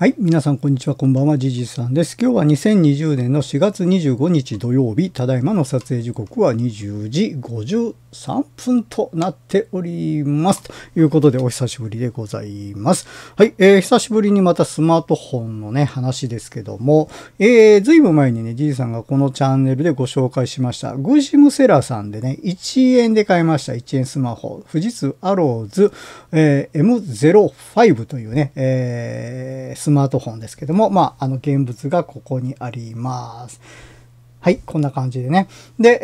はい。皆さん、こんにちは。こんばんは。じじさんです。今日は2020年の4月25日土曜日、ただいまの撮影時刻は20時53分となっております。ということで、お久しぶりでございます。はい。えー、久しぶりにまたスマートフォンのね、話ですけども、えー、ずいぶん前にね、じじさんがこのチャンネルでご紹介しました、グジムセラさんでね、1円で買いました。1円スマホ、富士通アローズ、えー、M05 というね、えー、スマートフォンですけども、まあ、あの現物がここにあります。はい、こんな感じでね。で、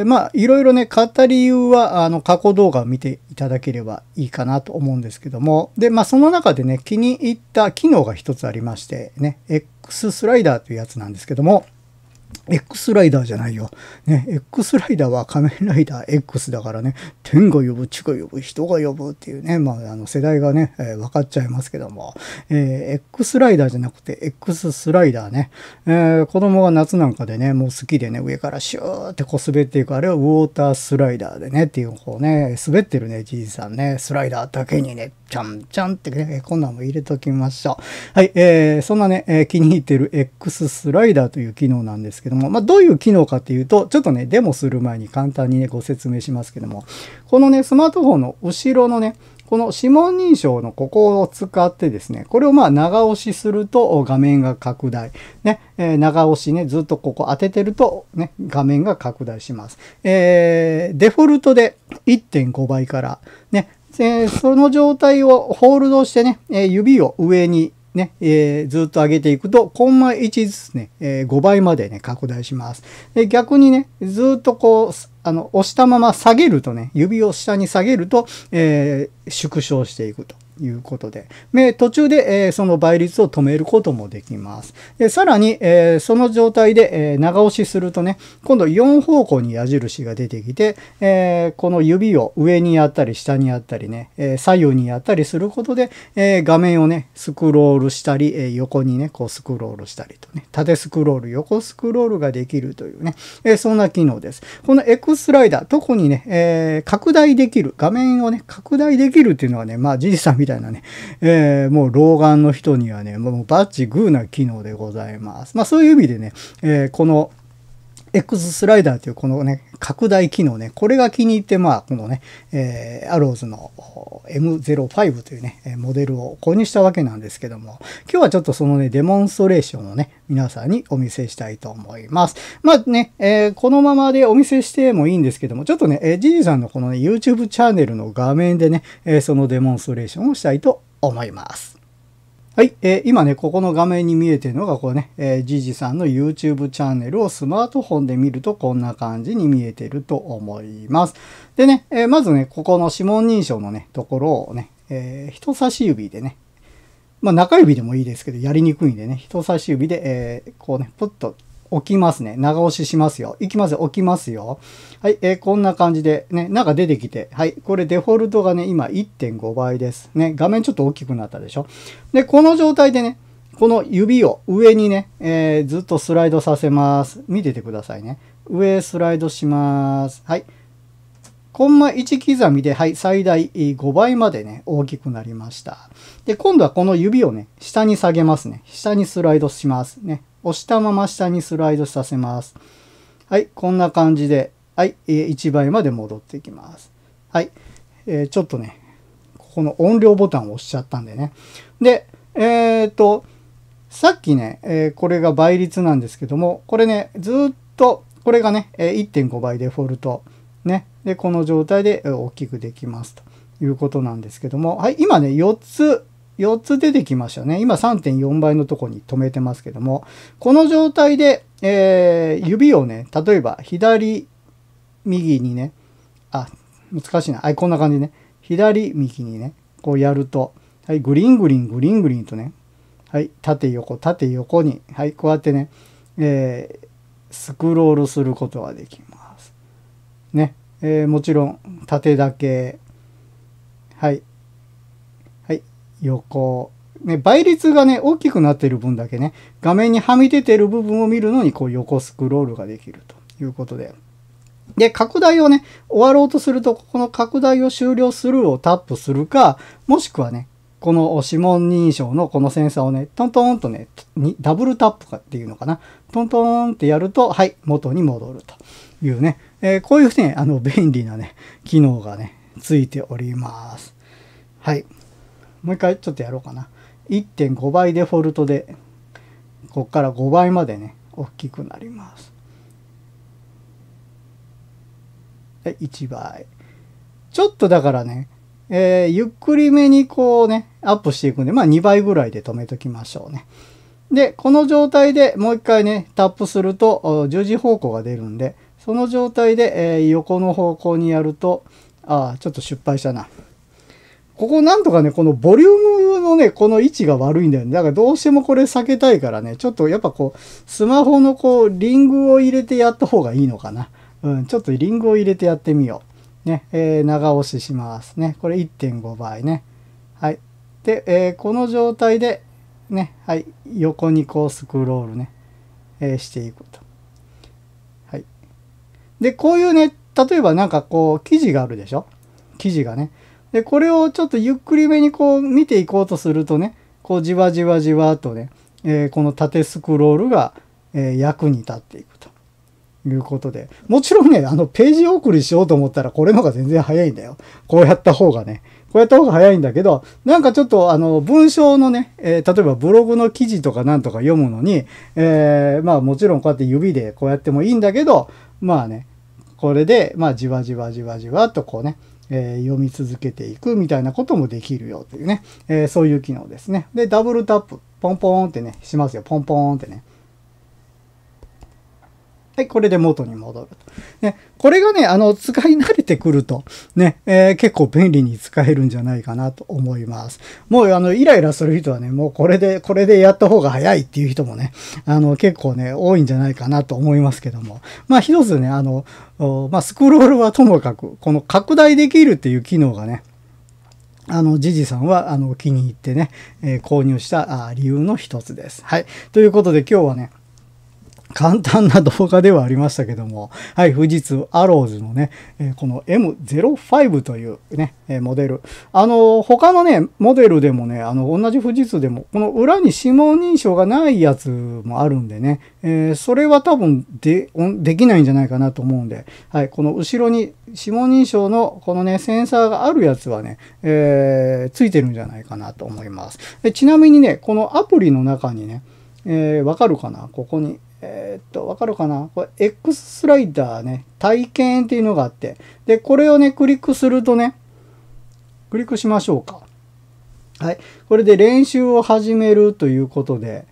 えー、まあ、いろいろね、った理は、あの、過去動画を見ていただければいいかなと思うんですけども、で、まあ、その中でね、気に入った機能が一つありまして、ね、X スライダーというやつなんですけども、X ライダーじゃないよ。ね、X ライダーは仮面ライダー X だからね、天が呼ぶ、地が呼ぶ、人が呼ぶっていうね、まあ、あの世代がね、えー、分かっちゃいますけども、えー、X ライダーじゃなくて X スライダーね、えー、子供が夏なんかでね、もう好きでね、上からシューってこう滑っていく、あれはウォータースライダーでねっていう、方ね、滑ってるね、じいさんね、スライダーだけにね、ちゃんちゃんってね、こんなんも入れときましょう。はい、えー、そんなね、えー、気に入ってる X スライダーという機能なんですけども、まあ、どういう機能かっていうと、ちょっとね、デモする前に簡単にね、ご説明しますけども、このね、スマートフォンの後ろのね、この指紋認証のここを使ってですね、これをまあ長押しすると画面が拡大。ね、えー、長押しね、ずっとここ当ててるとね、画面が拡大します。えー、デフォルトで1.5倍から、ね、えー、その状態をホールドしてね、え指を上にね、えー、ずっと上げていくと、コンマ1ずつね、えー、5倍までね、拡大します。で、逆にね、ずっとこう、あの、押したまま下げるとね、指を下に下げると、えー、縮小していくと。いうことで、で途中で、えー、その倍率を止めることもできます。でさらに、えー、その状態で、えー、長押しするとね、今度4方向に矢印が出てきて、えこの指を上にやったり下にやったりね、え左右にやったりすることで、え画面をね、スクロールしたり、え横にね、こうスクロールしたりとね、縦スクロール、横スクロールができるというね、えそんな機能です。この X スライダー、特にね、え拡大できる、画面をね、拡大できるっていうのはね、まあ、じいさんみたいたいなね、えー、もう老眼の人にはね、もうバッチグーな機能でございます。まあそういう意味でね、えー、この X スライダーというこのね、拡大機能ね、これが気に入って、まあ、このね、えー、アローズの M05 というね、モデルを購入したわけなんですけども、今日はちょっとそのね、デモンストレーションをね、皆さんにお見せしたいと思います。まあね、えー、このままでお見せしてもいいんですけども、ちょっとね、えー、ジジさんのこのね、YouTube チャンネルの画面でね、えー、そのデモンストレーションをしたいと思います。はい、えー、今ね、ここの画面に見えてるのが、これね、えー、ジジさんの YouTube チャンネルをスマートフォンで見るとこんな感じに見えてると思います。でね、えー、まずね、ここの指紋認証のね、ところをね、えー、人差し指でね、まあ中指でもいいですけど、やりにくいんでね、人差し指で、えー、こうね、ポッと置きますね。長押ししますよ。いきますよ。置きますよ。はい、えー、こんな感じで、ね、なんか出てきて、はい、これデフォルトがね、今1.5倍です。ね、画面ちょっと大きくなったでしょ。で、この状態でね、この指を上にね、えー、ずっとスライドさせます。見ててくださいね。上スライドします。はい。コンマ1刻みで、はい、最大5倍までね、大きくなりました。で、今度はこの指をね、下に下げますね。下にスライドしますね。押したまま下にスライドさせます。はい、こんな感じで、はい、1倍まで戻っていきます。はい、えー、ちょっとね、ここの音量ボタンを押しちゃったんでね。で、えっ、ー、と、さっきね、えー、これが倍率なんですけども、これね、ずっと、これがね、1.5倍デフォルト。ね。で、この状態で大きくできますということなんですけども、はい、今ね、4つ4つ出てきましたね。今3.4倍のとこに止めてますけども、この状態で、えー、指をね、例えば左、右にね、あ、難しいな。はい、こんな感じね。左、右にね、こうやると、はい、グリングリン、グリングリンとね、はい、縦横、縦横に、はい、こうやってね、えー、スクロールすることができます。ね、えー、もちろん、縦だけ、はい、横、ね、倍率がね、大きくなっている分だけね、画面にはみ出ている部分を見るのに、こう横スクロールができるということで。で、拡大をね、終わろうとすると、ここの拡大を終了するをタップするか、もしくはね、この指紋認証のこのセンサーをね、トントンとね、ダブルタップかっていうのかな。トントンってやると、はい、元に戻るというね。えー、こういうね、あの、便利なね、機能がね、ついております。はい。もう一回ちょっとやろうかな。1.5倍デフォルトで、こっから5倍までね、大きくなります。で、1倍。ちょっとだからね、えー、ゆっくりめにこうね、アップしていくんで、まあ2倍ぐらいで止めときましょうね。で、この状態でもう一回ね、タップすると十字方向が出るんで、その状態で、えー、横の方向にやると、ああ、ちょっと失敗したな。ここなんとかね、このボリュームのね、この位置が悪いんだよね。だからどうしてもこれ避けたいからね、ちょっとやっぱこう、スマホのこう、リングを入れてやった方がいいのかな。うん、ちょっとリングを入れてやってみよう。ね、えー、長押ししますね。これ1.5倍ね。はい。で、えー、この状態で、ね、はい、横にこうスクロールね、えー、していくと。はい。で、こういうね、例えばなんかこう、記事があるでしょ記事がね。で、これをちょっとゆっくりめにこう見ていこうとするとね、こうじわじわじわとね、えー、この縦スクロールが、えー、役に立っていくということで。もちろんね、あのページ送りしようと思ったらこれの方が全然早いんだよ。こうやった方がね。こうやった方が早いんだけど、なんかちょっとあの文章のね、えー、例えばブログの記事とかなんとか読むのに、えー、まあもちろんこうやって指でこうやってもいいんだけど、まあね、これで、まあじわじわじわじわとこうね、えー、読み続けていくみたいなこともできるよというね、えー、そういう機能ですね。で、ダブルタップ、ポンポーンってね、しますよ。ポンポーンってね。はい、これで元に戻ると。ね、これがね、あの、使い慣れてくると、ね、えー、結構便利に使えるんじゃないかなと思います。もう、あの、イライラする人はね、もうこれで、これでやった方が早いっていう人もね、あの、結構ね、多いんじゃないかなと思いますけども。まあ、一つね、あの、まあ、スクロールはともかく、この拡大できるっていう機能がね、あの、ジジさんは、あの、気に入ってね、えー、購入した理由の一つです。はい。ということで今日はね、簡単な動画ではありましたけども、はい、富士通アローズのね、この M05 というね、モデル。あの、他のね、モデルでもね、あの、同じ富士通でも、この裏に指紋認証がないやつもあるんでね、えー、それは多分で、できないんじゃないかなと思うんで、はい、この後ろに指紋認証のこのね、センサーがあるやつはね、えー、ついてるんじゃないかなと思います。でちなみにね、このアプリの中にね、えー、わかるかなここに。えー、っと、わかるかなこれ X スライダーね、体験っていうのがあって、で、これをね、クリックするとね、クリックしましょうか。はい。これで練習を始めるということで、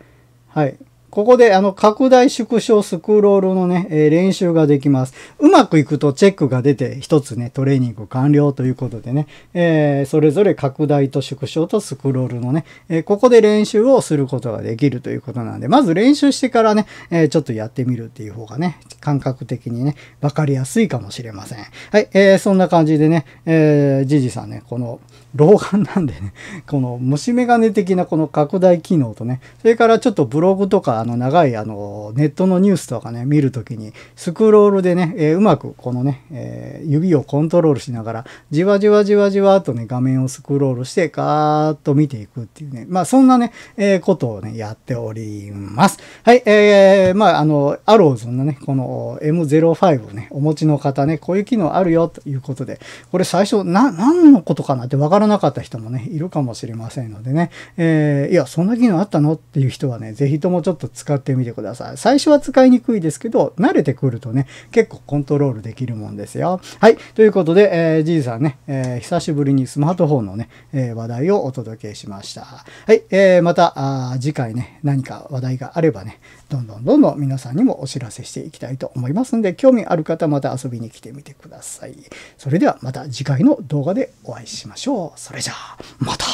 はい。ここであの拡大縮小スクロールのね、えー、練習ができます。うまくいくとチェックが出て一つね、トレーニング完了ということでね、えー、それぞれ拡大と縮小とスクロールのね、えー、ここで練習をすることができるということなんで、まず練習してからね、えちょっとやってみるっていう方がね、感覚的にね、わかりやすいかもしれません。はい、えー、そんな感じでね、えー、じじさんね、この老眼なんでね、この虫眼鏡的なこの拡大機能とね、それからちょっとブログとかあの長いあのネットのニュースとかね見るときにスクロールでね、えー、うまくこのね、えー、指をコントロールしながらじわじわじわじわとね画面をスクロールしてガーッと見ていくっていうねまあそんなね、えー、ことをねやっておりますはいえー、まああのアローズのねこの M05 をねお持ちの方ねこういう機能あるよということでこれ最初な何のことかなってわからなかった人もねいるかもしれませんのでね、えー、いやそんな機能あったのっていう人はねぜひともちょっと使ってみてください。最初は使いにくいですけど、慣れてくるとね、結構コントロールできるもんですよ。はい。ということで、えー、じいさんね、えー、久しぶりにスマートフォンのね、えー、話題をお届けしました。はい。えー、また、次回ね、何か話題があればね、どんどんどんどん皆さんにもお知らせしていきたいと思いますんで、興味ある方また遊びに来てみてください。それではまた次回の動画でお会いしましょう。それじゃあ、また